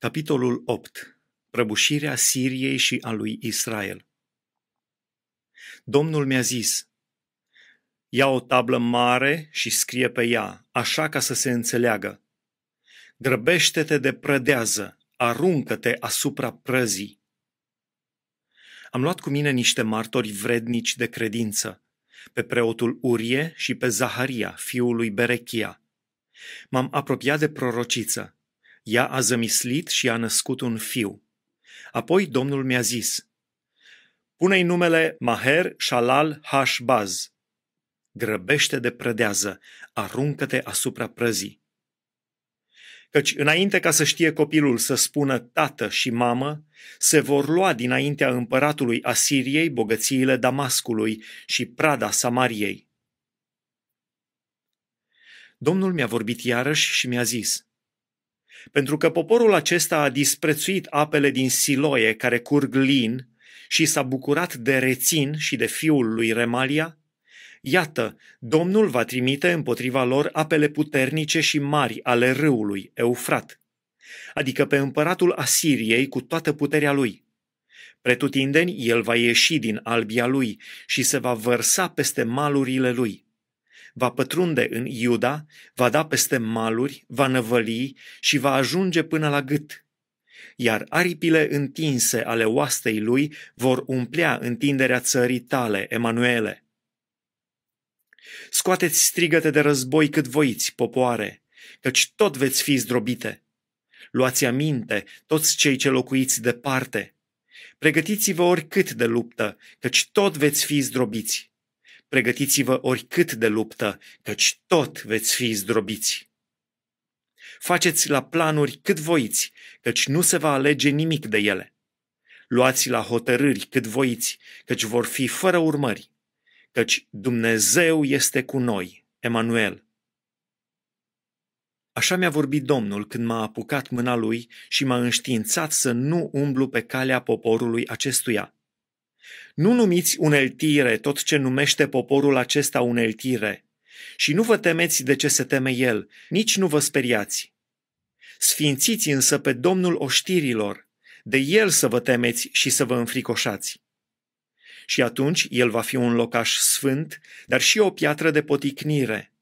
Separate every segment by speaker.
Speaker 1: Capitolul 8. Prăbușirea Siriei și a lui Israel. Domnul mi-a zis, ia o tablă mare și scrie pe ea, așa ca să se înțeleagă. Grăbește-te de prădează, aruncă-te asupra prăzii. Am luat cu mine niște martori vrednici de credință, pe preotul Urie și pe Zaharia, fiul lui Berechia. M-am apropiat de prorociță ea a zămislit și a născut un fiu. Apoi Domnul mi-a zis, Pune-i numele Maher Shalal Hashbaz. Grăbește de prădează, aruncă-te asupra prăzii. Căci înainte ca să știe copilul să spună tată și mamă, se vor lua dinaintea împăratului Asiriei bogățiile Damascului și prada Samariei. Domnul mi-a vorbit iarăși și mi-a zis – pentru că poporul acesta a disprețuit apele din Siloie care curg lin și s-a bucurat de Rețin și de fiul lui Remalia? Iată, Domnul va trimite împotriva lor apele puternice și mari ale râului Eufrat, adică pe împăratul Asiriei cu toată puterea lui. Pretutindeni, el va ieși din albia lui și se va vărsa peste malurile lui va pătrunde în Iuda, va da peste maluri, va năvăli și va ajunge până la gât. Iar aripile întinse ale oastei lui vor umplea întinderea țării tale, Emanuele. Scoateți strigăte de război cât voiți, popoare, căci tot veți fi zdrobite. Luați aminte, toți cei ce locuiți departe. Pregătiți-vă oricât de luptă, căci tot veți fi zdrobiți pregătiți-vă oricât de luptă, căci tot veți fi zdrobiți. Faceți la planuri cât voiți, căci nu se va alege nimic de ele. Luați la hotărâri cât voiți, căci vor fi fără urmări, căci Dumnezeu este cu noi, Emanuel. Așa mi-a vorbit Domnul când m-a apucat mâna lui și m-a înștiințat să nu umblu pe calea poporului acestuia nu numiți uneltire tot ce numește poporul acesta uneltire și nu vă temeți de ce se teme el, nici nu vă speriați. Sfințiți însă pe Domnul oștirilor, de el să vă temeți și să vă înfricoșați. Și atunci el va fi un locaș sfânt, dar și o piatră de poticnire,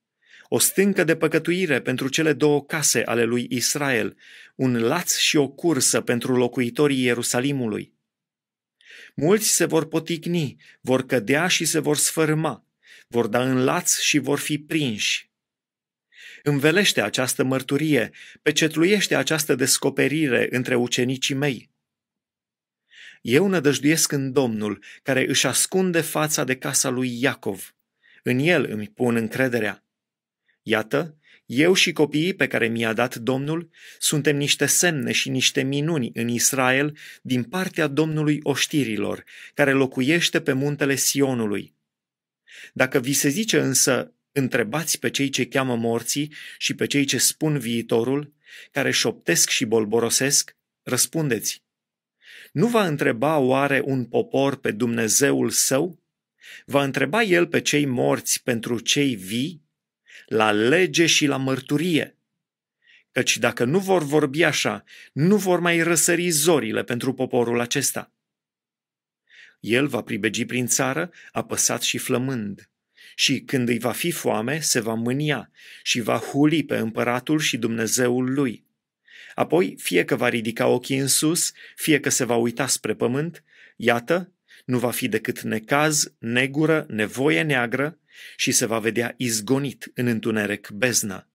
Speaker 1: o stâncă de păcătuire pentru cele două case ale lui Israel, un laț și o cursă pentru locuitorii Ierusalimului. Mulți se vor poticni, vor cădea și se vor sfărâma, vor da în laț și vor fi prinși. Învelește această mărturie, pecetluiește această descoperire între ucenicii mei. Eu nădăjduiesc în Domnul, care își ascunde fața de casa lui Iacov. În el îmi pun încrederea. Iată, eu și copiii pe care mi-a dat Domnul suntem niște semne și niște minuni în Israel din partea Domnului oștirilor, care locuiește pe muntele Sionului. Dacă vi se zice însă, întrebați pe cei ce cheamă morții și pe cei ce spun viitorul, care șoptesc și bolborosesc, răspundeți. Nu va întreba oare un popor pe Dumnezeul său? Va întreba el pe cei morți pentru cei vii? la lege și la mărturie. Căci dacă nu vor vorbi așa, nu vor mai răsări zorile pentru poporul acesta. El va pribegi prin țară, apăsat și flămând. Și când îi va fi foame, se va mânia și va huli pe împăratul și Dumnezeul lui. Apoi, fie că va ridica ochii în sus, fie că se va uita spre pământ, iată, nu va fi decât necaz, negură, nevoie neagră, și se va vedea izgonit în întuneric bezna.